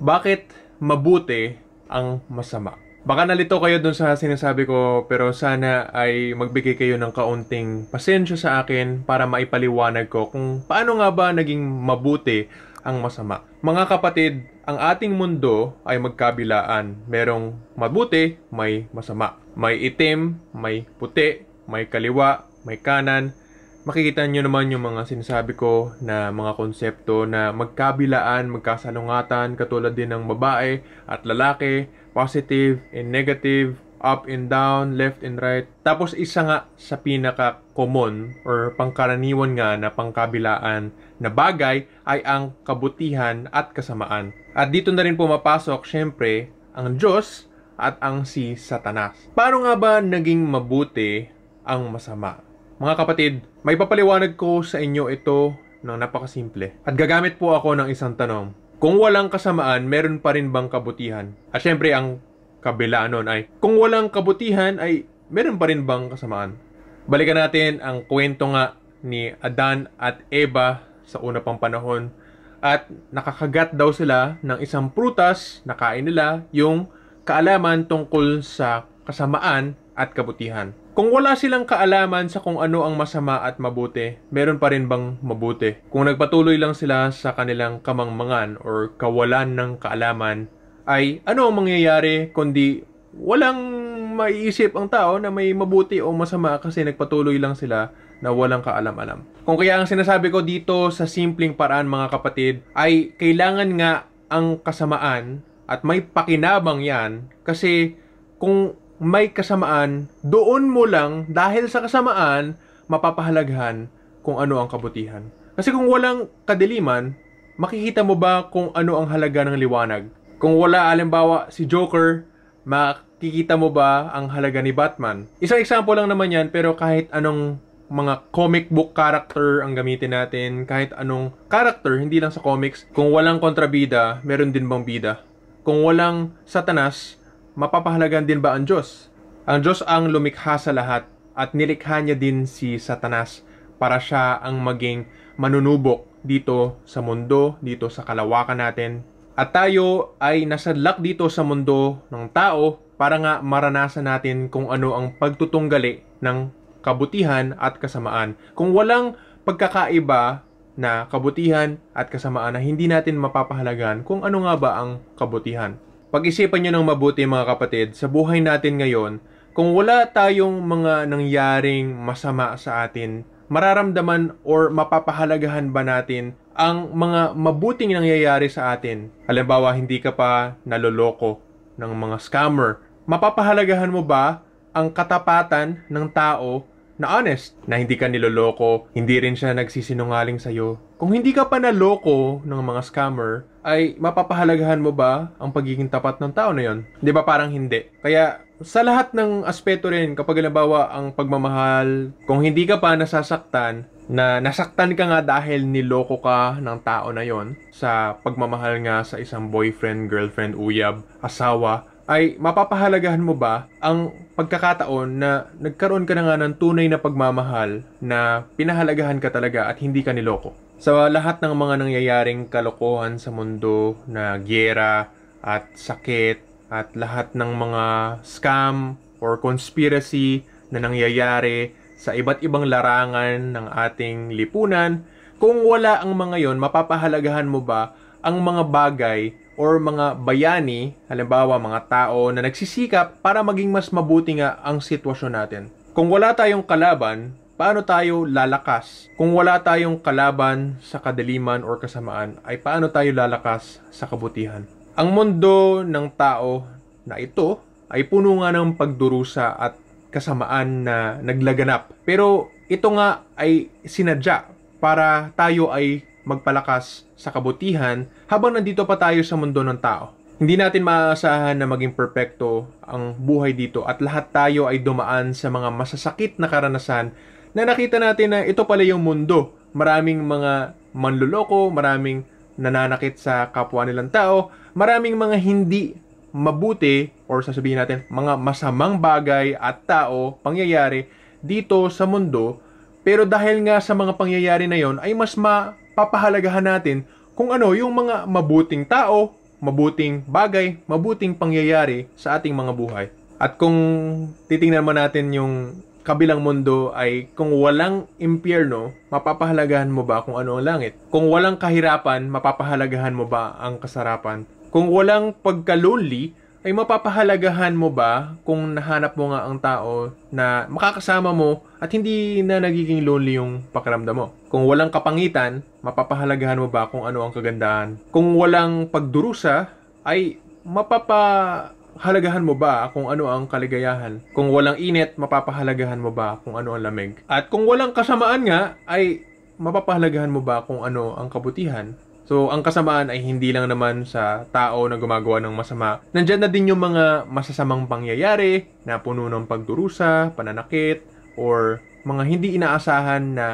bakit mabuti ang masama? Baka nalito kayo dun sa sinasabi ko pero sana ay magbigay kayo ng kaunting pasensya sa akin para maipaliwanag ko kung paano nga ba naging mabuti ang masama. Mga kapatid, ang ating mundo ay magkabilaan. Merong mabuti, may masama. May itim, may puti, may kaliwa, may kanan, makikita nyo naman yung mga sinasabi ko na mga konsepto na magkabilaan, magkasalungatan, katulad din ng babae at lalaki, positive and negative, up and down, left and right. Tapos isa nga sa pinaka common or pangkaraniwan nga na pangkabilaan na bagay ay ang kabutihan at kasamaan. At dito na rin pumapasok syempre ang Diyos at ang si Satanas. Paano nga ba naging mabuti ang masama? Mga kapatid, may papaliwanag ko sa inyo ito ng napakasimple. At gagamit po ako ng isang tanong. Kung walang kasamaan, meron pa rin bang kabutihan? At syempre, ang kabila nun ay, kung walang kabutihan ay meron pa rin bang kasamaan? Balikan natin ang kwento nga ni Adan at Eva sa una pang panahon at nakakagat daw sila ng isang prutas na kain nila yung kaalaman tungkol sa kasamaan at kabutihan. Kung wala silang kaalaman sa kung ano ang masama at mabuti, meron pa rin bang mabuti? Kung nagpatuloy lang sila sa kanilang kamangmangan or kawalan ng kaalaman, ay ano ang mangyayari kundi walang maiisip ang tao na may mabuti o masama kasi nagpatuloy lang sila na walang kaalam-alam. Kung kaya ang sinasabi ko dito sa simpleng paraan mga kapatid ay kailangan nga ang kasamaan at may pakinabang yan kasi kung may kasamaan, doon mo lang, dahil sa kasamaan, mapapahalaghan kung ano ang kabutihan. Kasi kung walang kadiliman, makikita mo ba kung ano ang halaga ng liwanag? Kung wala, alimbawa, si Joker, makikita mo ba ang halaga ni Batman? Isang example lang naman yan, pero kahit anong mga comic book character ang gamitin natin, kahit anong character, hindi lang sa comics. Kung walang kontrabida, meron din bang bida? Kung walang satanas, mapapahalagan din ba ang Diyos? Ang Diyos ang lumikha sa lahat at nilikha niya din si Satanas para siya ang maging manunubok dito sa mundo, dito sa kalawakan natin. At tayo ay nasadlak dito sa mundo ng tao para nga maranasan natin kung ano ang pagtutunggali ng kabutihan at kasamaan. Kung walang pagkakaiba na kabutihan at kasamaan na hindi natin mapapahalagan kung ano nga ba ang kabutihan. Pag-isipan nyo ng mabuti mga kapatid, sa buhay natin ngayon, kung wala tayong mga nangyaring masama sa atin, mararamdaman or mapapahalagahan ba natin ang mga mabuting nangyayari sa atin? Halimbawa, hindi ka pa naloloko ng mga scammer. Mapapahalagahan mo ba ang katapatan ng tao na honest, na hindi ka niloloko, hindi rin siya nagsisinungaling sa'yo, kung hindi ka pa naloko ng mga scammer, ay mapapahalagahan mo ba ang pagiging tapat ng tao na yon? Di ba parang hindi? Kaya sa lahat ng aspeto rin, kapag nabawa ang pagmamahal, kung hindi ka pa nasasaktan, na nasaktan ka nga dahil niloko ka ng tao na yon sa pagmamahal nga sa isang boyfriend, girlfriend, uyab, asawa, ay mapapahalagahan mo ba ang pagkakataon na nagkaroon ka na nga ng tunay na pagmamahal na pinahalagahan ka talaga at hindi ka niloko? Sa lahat ng mga nangyayaring kalokohan sa mundo na gyera at sakit at lahat ng mga scam or conspiracy na nangyayari sa iba't ibang larangan ng ating lipunan, kung wala ang mga yon, mapapahalagahan mo ba ang mga bagay or mga bayani, halimbawa mga tao na nagsisikap para maging mas mabuti nga ang sitwasyon natin? Kung wala tayong kalaban, paano tayo lalakas? Kung wala tayong kalaban sa kadiliman or kasamaan, ay paano tayo lalakas sa kabutihan? Ang mundo ng tao na ito ay puno nga ng pagdurusa at kasamaan na naglaganap. Pero ito nga ay sinadya para tayo ay magpalakas sa kabutihan habang nandito pa tayo sa mundo ng tao. Hindi natin maaasahan na maging perpekto ang buhay dito at lahat tayo ay dumaan sa mga masasakit na karanasan na nakita natin na ito pala yung mundo. Maraming mga manluloko, maraming nananakit sa kapwa nilang tao, maraming mga hindi mabuti or sasabihin natin mga masamang bagay at tao pangyayari dito sa mundo pero dahil nga sa mga pangyayari na yon ay mas mapapahalagahan natin kung ano yung mga mabuting tao, mabuting bagay, mabuting pangyayari sa ating mga buhay. At kung titingnan mo natin yung kabilang mundo ay kung walang impyerno, mapapahalagahan mo ba kung ano ang langit? Kung walang kahirapan, mapapahalagahan mo ba ang kasarapan? Kung walang pagka-lonely, ay mapapahalagahan mo ba kung nahanap mo nga ang tao na makakasama mo at hindi na nagiging lonely yung pakiramdam mo? Kung walang kapangitan, mapapahalagahan mo ba kung ano ang kagandahan? Kung walang pagdurusa, ay mapapa halagahan mo ba kung ano ang kaligayahan? Kung walang init, mapapahalagahan mo ba kung ano ang lamig? At kung walang kasamaan nga, ay mapapahalagahan mo ba kung ano ang kabutihan? So, ang kasamaan ay hindi lang naman sa tao na gumagawa ng masama. Nandyan na din yung mga masasamang pangyayari na puno ng pagdurusa, pananakit, or mga hindi inaasahan na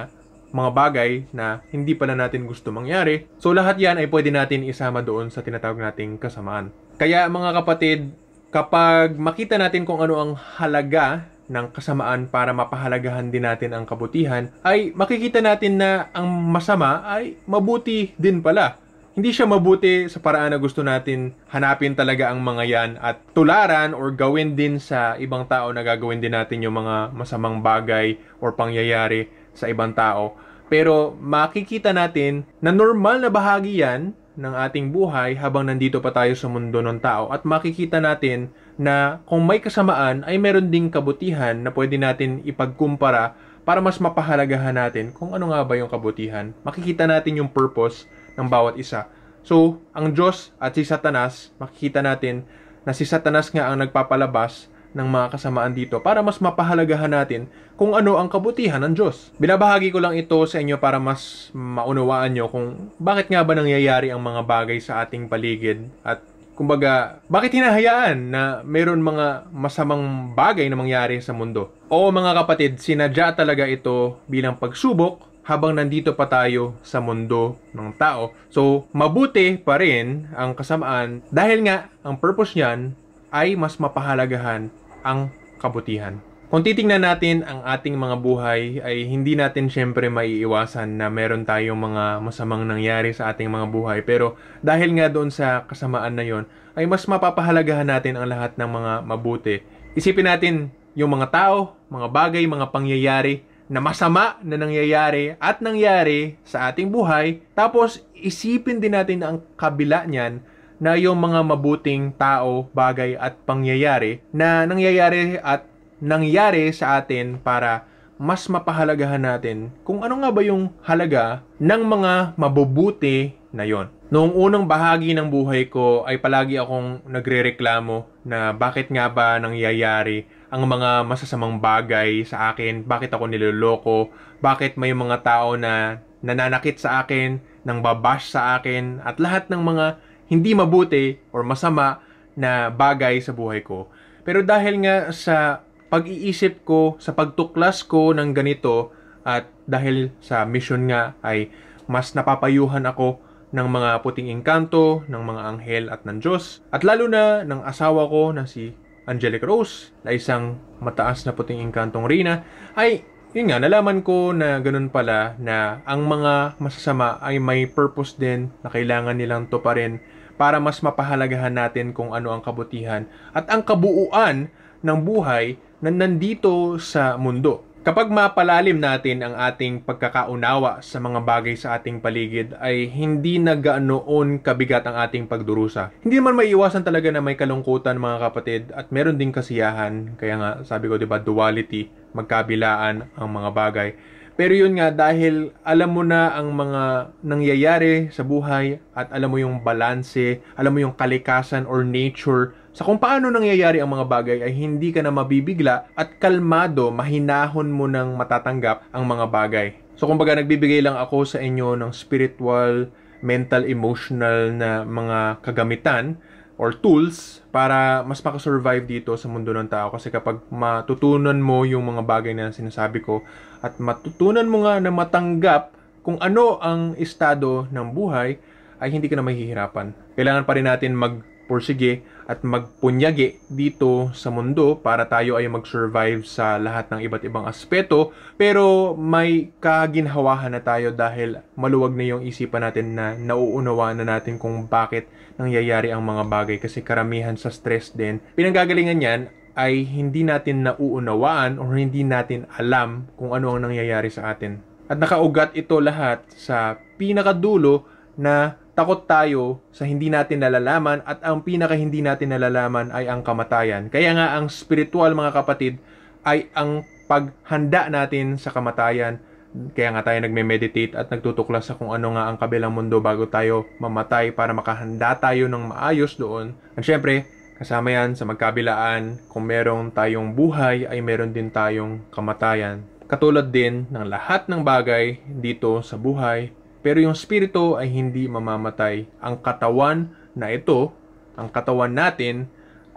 mga bagay na hindi pala natin gusto mangyari. So, lahat yan ay pwede natin isama doon sa tinatawag nating kasamaan. Kaya mga kapatid, kapag makita natin kung ano ang halaga ng kasamaan para mapahalagahan din natin ang kabutihan, ay makikita natin na ang masama ay mabuti din pala. Hindi siya mabuti sa paraan na gusto natin hanapin talaga ang mga yan at tularan or gawin din sa ibang tao na gagawin din natin yung mga masamang bagay or pangyayari sa ibang tao. Pero makikita natin na normal na bahagi yan ng ating buhay habang nandito pa tayo sa mundo ng tao at makikita natin na kung may kasamaan ay meron ding kabutihan na pwede natin ipagkumpara para mas mapahalagahan natin kung ano nga ba yung kabutihan. Makikita natin yung purpose ng bawat isa. So, ang Diyos at si Satanas, makikita natin na si Satanas nga ang nagpapalabas ng mga kasamaan dito para mas mapahalagahan natin kung ano ang kabutihan ng Diyos. Binabahagi ko lang ito sa inyo para mas maunawaan nyo kung bakit nga ba nangyayari ang mga bagay sa ating paligid at kumbaga, bakit hinahayaan na mayroon mga masamang bagay na mangyari sa mundo? Oo mga kapatid, sinadya talaga ito bilang pagsubok habang nandito pa tayo sa mundo ng tao. So, mabuti pa rin ang kasamaan dahil nga ang purpose niyan ay mas mapahalagahan ang kabutihan. Kung titingnan natin ang ating mga buhay ay hindi natin syempre maiiwasan na meron tayong mga masamang nangyari sa ating mga buhay pero dahil nga doon sa kasamaan na yon ay mas mapapahalagahan natin ang lahat ng mga mabuti. Isipin natin yung mga tao, mga bagay, mga pangyayari na masama na nangyayari at nangyari sa ating buhay tapos isipin din natin ang kabila niyan na yung mga mabuting tao, bagay at pangyayari na nangyayari at nangyari sa atin para mas mapahalagahan natin kung ano nga ba yung halaga ng mga mabubuti na yon. Noong unang bahagi ng buhay ko ay palagi akong nagrereklamo na bakit nga ba nangyayari ang mga masasamang bagay sa akin, bakit ako niloloko, bakit may mga tao na nananakit sa akin, nang babash sa akin at lahat ng mga hindi mabuti or masama na bagay sa buhay ko. Pero dahil nga sa pag-iisip ko, sa pagtuklas ko ng ganito at dahil sa mission nga ay mas napapayuhan ako ng mga puting engkanto, ng mga anghel at ng Diyos. At lalo na ng asawa ko na si Angelic Rose, na isang mataas na puting engkantong Rina, ay yun nga, nalaman ko na ganun pala na ang mga masasama ay may purpose din na kailangan nilang to pa rin para mas mapahalagahan natin kung ano ang kabutihan at ang kabuuan ng buhay na nandito sa mundo. Kapag mapalalim natin ang ating pagkakaunawa sa mga bagay sa ating paligid ay hindi na gaanoon kabigat ang ating pagdurusa. Hindi naman maiiwasan talaga na may kalungkutan mga kapatid at meron ding kasiyahan. Kaya nga sabi ko 'di ba duality, magkabilaan ang mga bagay. Pero yun nga, dahil alam mo na ang mga nangyayari sa buhay at alam mo yung balanse, alam mo yung kalikasan or nature sa kung paano nangyayari ang mga bagay ay hindi ka na mabibigla at kalmado mahinahon mo nang matatanggap ang mga bagay. So kumbaga nagbibigay lang ako sa inyo ng spiritual, mental, emotional na mga kagamitan or tools para mas makasurvive dito sa mundo ng tao kasi kapag matutunan mo yung mga bagay na sinasabi ko at matutunan mo nga na matanggap kung ano ang estado ng buhay ay hindi ka na mahihirapan. Kailangan pa rin natin mag magpursige at magpunyagi dito sa mundo para tayo ay mag-survive sa lahat ng iba't ibang aspeto pero may kaginhawahan na tayo dahil maluwag na yung isipan natin na nauunawaan na natin kung bakit nangyayari ang mga bagay kasi karamihan sa stress din pinanggagalingan yan ay hindi natin nauunawaan o hindi natin alam kung ano ang nangyayari sa atin. At nakaugat ito lahat sa pinakadulo na takot tayo sa hindi natin nalalaman at ang pinaka hindi natin nalalaman ay ang kamatayan. Kaya nga ang spiritual mga kapatid ay ang paghanda natin sa kamatayan. Kaya nga tayo nagme-meditate at nagtutuklas sa kung ano nga ang kabilang mundo bago tayo mamatay para makahanda tayo ng maayos doon. At syempre, kasama yan sa magkabilaan, kung merong tayong buhay ay meron din tayong kamatayan. Katulad din ng lahat ng bagay dito sa buhay, pero yung spirito ay hindi mamamatay. Ang katawan na ito, ang katawan natin,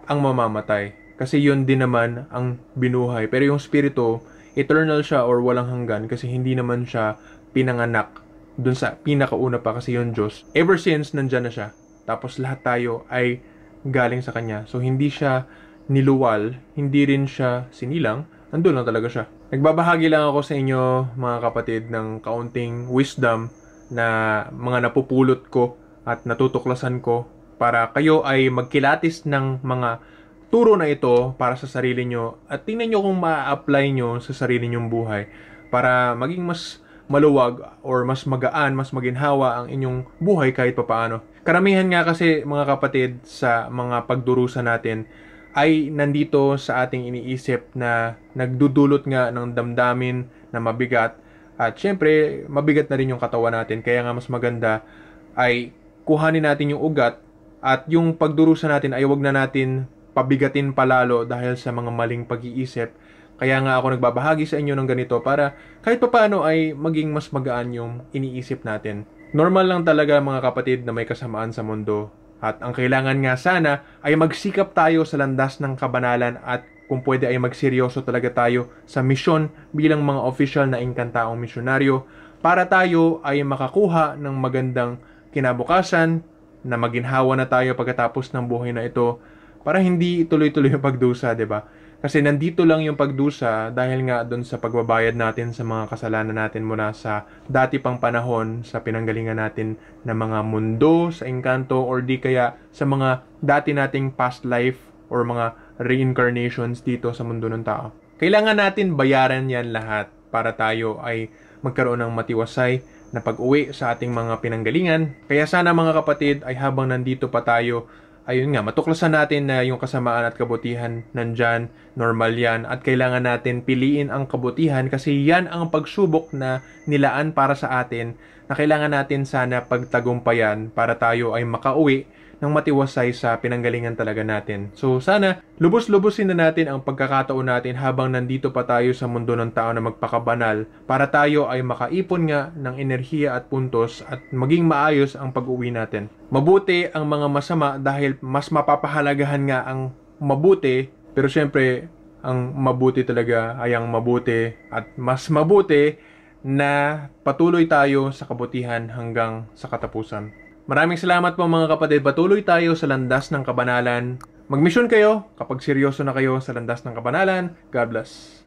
ang mamamatay. Kasi yun din naman ang binuhay. Pero yung spirito, eternal siya or walang hanggan kasi hindi naman siya pinanganak dun sa pinakauna pa kasi yung Diyos. Ever since, nandyan na siya. Tapos lahat tayo ay galing sa Kanya. So, hindi siya niluwal, hindi rin siya sinilang, andun lang talaga siya. Nagbabahagi lang ako sa inyo, mga kapatid, ng kaunting wisdom na mga napupulot ko at natutuklasan ko para kayo ay magkilatis ng mga turo na ito para sa sarili nyo at tingnan nyo kung ma-apply nyo sa sarili nyong buhay para maging mas maluwag or mas magaan, mas maginhawa ang inyong buhay kahit papaano. Karamihan nga kasi mga kapatid sa mga pagdurusa natin ay nandito sa ating iniisip na nagdudulot nga ng damdamin na mabigat at syempre, mabigat na rin yung katawan natin. Kaya nga mas maganda ay kuhanin natin yung ugat at yung pagdurusa natin ay wag na natin pabigatin palalo dahil sa mga maling pag-iisip. Kaya nga ako nagbabahagi sa inyo ng ganito para kahit papaano ay maging mas magaan yung iniisip natin. Normal lang talaga mga kapatid na may kasamaan sa mundo. At ang kailangan nga sana ay magsikap tayo sa landas ng kabanalan at kung pwede ay magseryoso talaga tayo sa misyon bilang mga official na engkantaong misyonaryo para tayo ay makakuha ng magandang kinabukasan na maginhawa na tayo pagkatapos ng buhay na ito para hindi ituloy tuloy yung pagdusa, di ba? Kasi nandito lang yung pagdusa dahil nga doon sa pagbabayad natin sa mga kasalanan natin mula sa dati pang panahon sa pinanggalingan natin ng mga mundo, sa engkanto, or di kaya sa mga dati nating past life or mga reincarnations dito sa mundo ng tao. Kailangan natin bayaran yan lahat para tayo ay magkaroon ng matiwasay na pag-uwi sa ating mga pinanggalingan. Kaya sana mga kapatid ay habang nandito pa tayo, ayun nga, matuklasan natin na yung kasamaan at kabutihan nandyan, normal yan, at kailangan natin piliin ang kabutihan kasi yan ang pagsubok na nilaan para sa atin na kailangan natin sana pagtagumpayan para tayo ay makauwi ng matiwasay sa pinanggalingan talaga natin. So sana, lubos-lubosin na natin ang pagkakataon natin habang nandito pa tayo sa mundo ng tao na magpakabanal para tayo ay makaipon nga ng enerhiya at puntos at maging maayos ang pag-uwi natin. Mabuti ang mga masama dahil mas mapapahalagahan nga ang mabuti pero syempre ang mabuti talaga ay ang mabuti at mas mabuti na patuloy tayo sa kabutihan hanggang sa katapusan. Maraming salamat po mga kapatid. Patuloy tayo sa landas ng kabanalan. Magmisyon kayo kapag seryoso na kayo sa landas ng kabanalan. God bless.